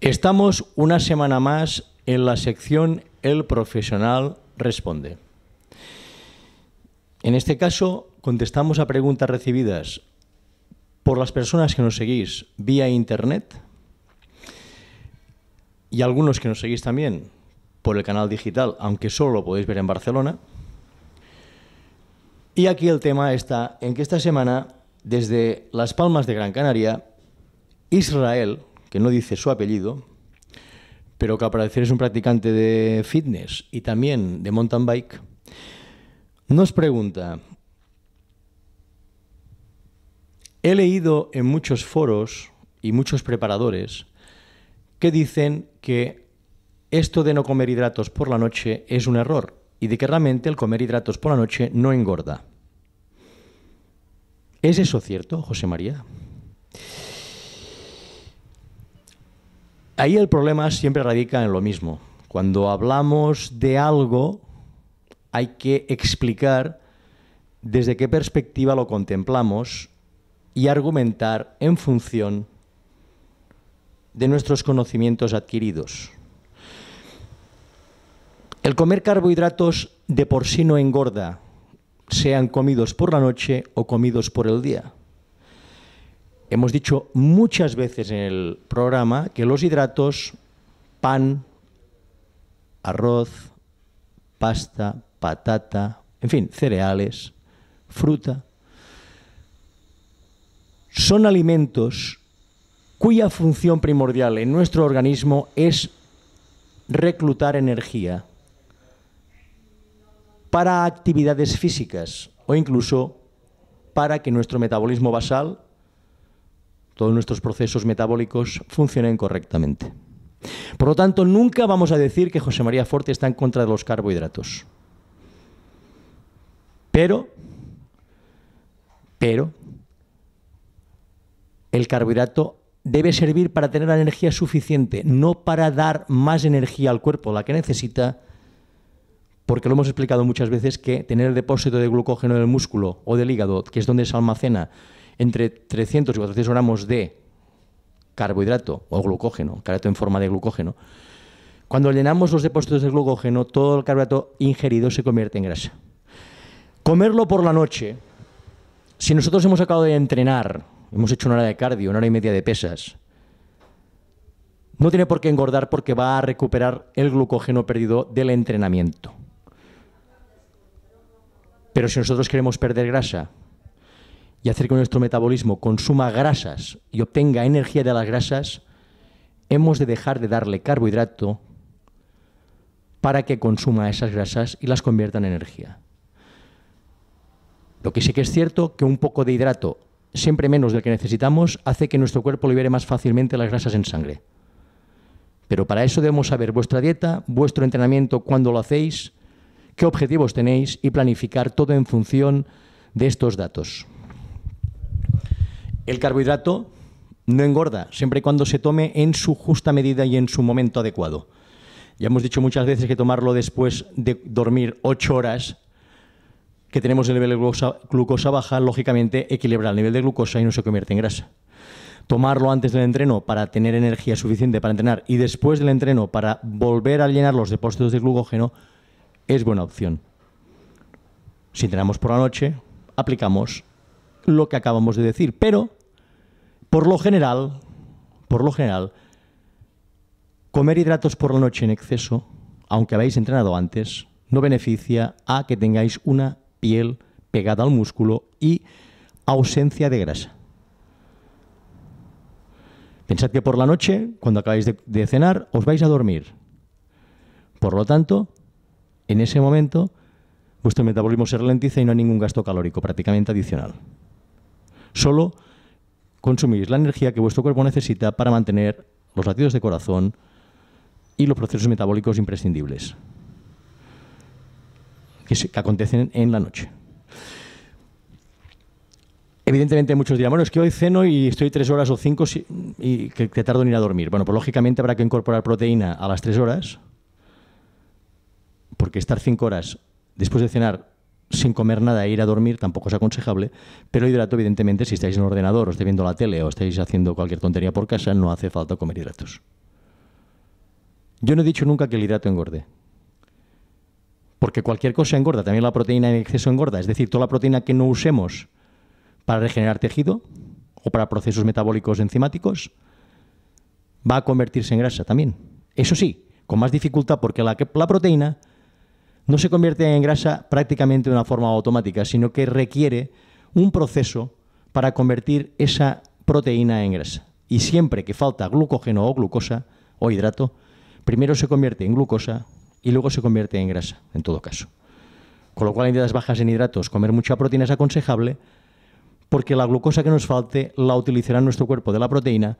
Estamos una semana más en la sección El profesional responde. En este caso, contestamos a preguntas recibidas por las personas que nos seguís vía internet y algunos que nos seguís también por el canal digital, aunque solo lo podéis ver en Barcelona. Y aquí el tema está en que esta semana, desde Las Palmas de Gran Canaria, Israel que no dice su apellido, pero que al parecer es un practicante de fitness y también de mountain bike, nos pregunta, he leído en muchos foros y muchos preparadores que dicen que esto de no comer hidratos por la noche es un error y de que realmente el comer hidratos por la noche no engorda. ¿Es eso cierto, José María? Ahí el problema siempre radica en lo mismo. Cuando hablamos de algo, hay que explicar desde qué perspectiva lo contemplamos y argumentar en función de nuestros conocimientos adquiridos. El comer carbohidratos de por sí no engorda, sean comidos por la noche o comidos por el día. Hemos dicho muchas veces en el programa que los hidratos, pan, arroz, pasta, patata, en fin, cereales, fruta, son alimentos cuya función primordial en nuestro organismo es reclutar energía para actividades físicas o incluso para que nuestro metabolismo basal todos nuestros procesos metabólicos funcionen correctamente. Por lo tanto, nunca vamos a decir que José María Forte está en contra de los carbohidratos. Pero, pero, el carbohidrato debe servir para tener la energía suficiente, no para dar más energía al cuerpo, la que necesita, porque lo hemos explicado muchas veces que tener el depósito de glucógeno en el músculo o del hígado, que es donde se almacena entre 300 y 400 gramos de carbohidrato o glucógeno, carbohidrato en forma de glucógeno, cuando llenamos los depósitos de glucógeno, todo el carbohidrato ingerido se convierte en grasa. Comerlo por la noche, si nosotros hemos acabado de entrenar, hemos hecho una hora de cardio, una hora y media de pesas, no tiene por qué engordar porque va a recuperar el glucógeno perdido del entrenamiento. Pero si nosotros queremos perder grasa, y hacer que nuestro metabolismo consuma grasas y obtenga energía de las grasas, hemos de dejar de darle carbohidrato para que consuma esas grasas y las convierta en energía. Lo que sí que es cierto que un poco de hidrato, siempre menos del que necesitamos, hace que nuestro cuerpo libere más fácilmente las grasas en sangre. Pero para eso debemos saber vuestra dieta, vuestro entrenamiento, cuándo lo hacéis, qué objetivos tenéis y planificar todo en función de estos datos. El carbohidrato no engorda, siempre y cuando se tome en su justa medida y en su momento adecuado. Ya hemos dicho muchas veces que tomarlo después de dormir ocho horas, que tenemos el nivel de glucosa, baja, lógicamente equilibra el nivel de glucosa y no se convierte en grasa. Tomarlo antes del entreno para tener energía suficiente para entrenar y después del entreno para volver a llenar los depósitos de glucógeno es buena opción. Si entrenamos por la noche, aplicamos lo que acabamos de decir, pero por lo general, por lo general, comer hidratos por la noche en exceso, aunque habéis entrenado antes, no beneficia a que tengáis una piel pegada al músculo y ausencia de grasa. Pensad que por la noche, cuando acabáis de, cenar, os vais a dormir. Por lo tanto, en ese momento, vuestro metabolismo se ralentiza y no hay ningún gasto calórico prácticamente adicional. Solo Consumir la energía que vuestro cuerpo necesita para mantener los latidos de corazón y los procesos metabólicos imprescindibles que, acontecen en la noche. Evidentemente muchos dirán, bueno, es que hoy ceno y estoy tres horas o cinco y que, que, tardo en ir a dormir. Bueno, pues lógicamente habrá que incorporar proteína a las tres horas, porque estar cinco horas después de cenar sin comer nada e ir a dormir tampoco es aconsejable, pero hidrato, evidentemente, si estáis en el ordenador o estáis viendo la tele o estáis haciendo cualquier tontería por casa, no hace falta comer hidratos. Yo no he dicho nunca que el hidrato engorde. Porque cualquier cosa engorda, también la proteína en exceso engorda. Es decir, toda la proteína que no usemos para regenerar tejido o para procesos metabólicos enzimáticos va a convertirse en grasa también. Eso sí, con más dificultad porque la, la proteína no se convierte en grasa prácticamente de una forma automática, sino que requiere un proceso para convertir esa proteína en grasa. Y siempre que falta glucógeno o glucosa o hidrato, primero se convierte en glucosa y luego se convierte en grasa, en todo caso. Con lo cual, en dietas bajas en hidratos, comer mucha proteína es aconsejable porque la glucosa que nos falte la utilizará nuestro cuerpo de la proteína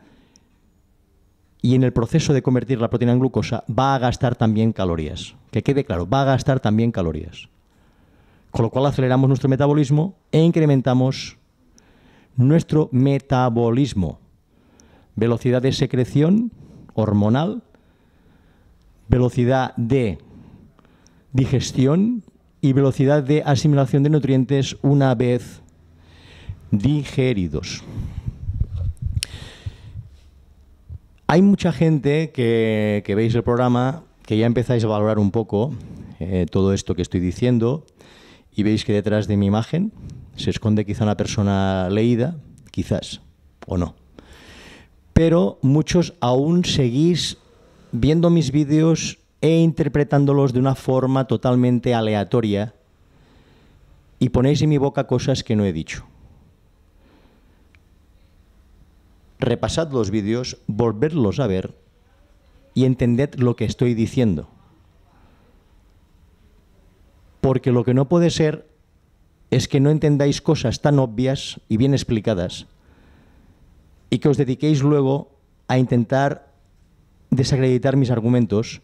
y en el proceso de convertir la proteína en glucosa va a gastar también calorías. Que quede claro, va a gastar también calorías. Con lo cual aceleramos nuestro metabolismo e incrementamos nuestro metabolismo. Velocidad de secreción hormonal, velocidad de digestión y velocidad de asimilación de nutrientes una vez digeridos. Hay mucha gente que, veis el programa que ya empezáis a valorar un poco eh, todo esto que estoy diciendo y veis que detrás de mi imagen se esconde quizá una persona leída, quizás, o no. Pero muchos aún seguís viendo mis vídeos e interpretándolos de una forma totalmente aleatoria y ponéis en mi boca cosas que no he dicho. repasad los vídeos, volverlos a ver y entended lo que estoy diciendo. Porque lo que no puede ser es que no entendáis cosas tan obvias y bien explicadas y que os dediquéis luego a intentar desacreditar mis argumentos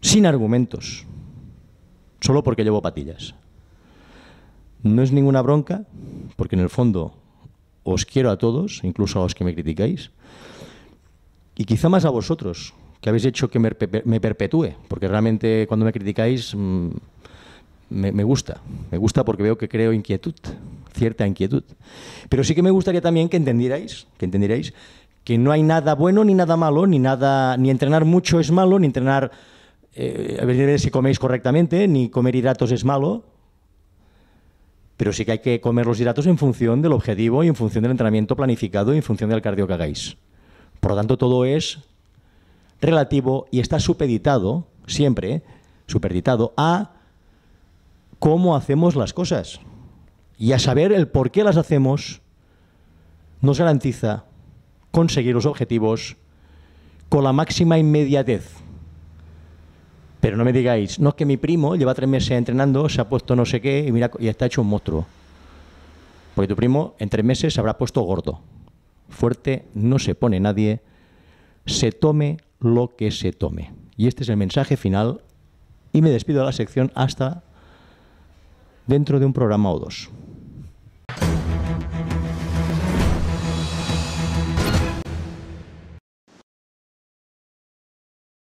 sin argumentos, solo porque llevo patillas. No es ninguna bronca, porque en el fondo os quiero a todos, incluso a los que me criticáis, y quizá más a vosotros, que habéis hecho que me, perpetúe, porque realmente cuando me criticáis mm, me, gusta, me gusta porque veo que creo inquietud, cierta inquietud. Pero sí que me gustaría también que entendierais, que entendierais que no hay nada bueno ni nada malo, ni nada, ni entrenar mucho es malo, ni entrenar eh, a ver si coméis correctamente, ni comer hidratos es malo, pero sí que hay que comer los hidratos en función del objetivo y en función del entrenamiento planificado y en función del cardio que hagáis. Por lo tanto, todo es relativo y está supeditado, siempre, supeditado a cómo hacemos las cosas. Y a saber el por qué las hacemos nos garantiza conseguir los objetivos con la máxima inmediatez. Pero no me digáis, no es que mi primo lleva tres meses entrenando, se ha puesto no sé qué y mira y está hecho un monstruo. Porque tu primo en tres meses se habrá puesto gordo. Fuerte no se pone nadie, se tome lo que se tome. Y este es el mensaje final y me despido de la sección hasta dentro de un programa o dos.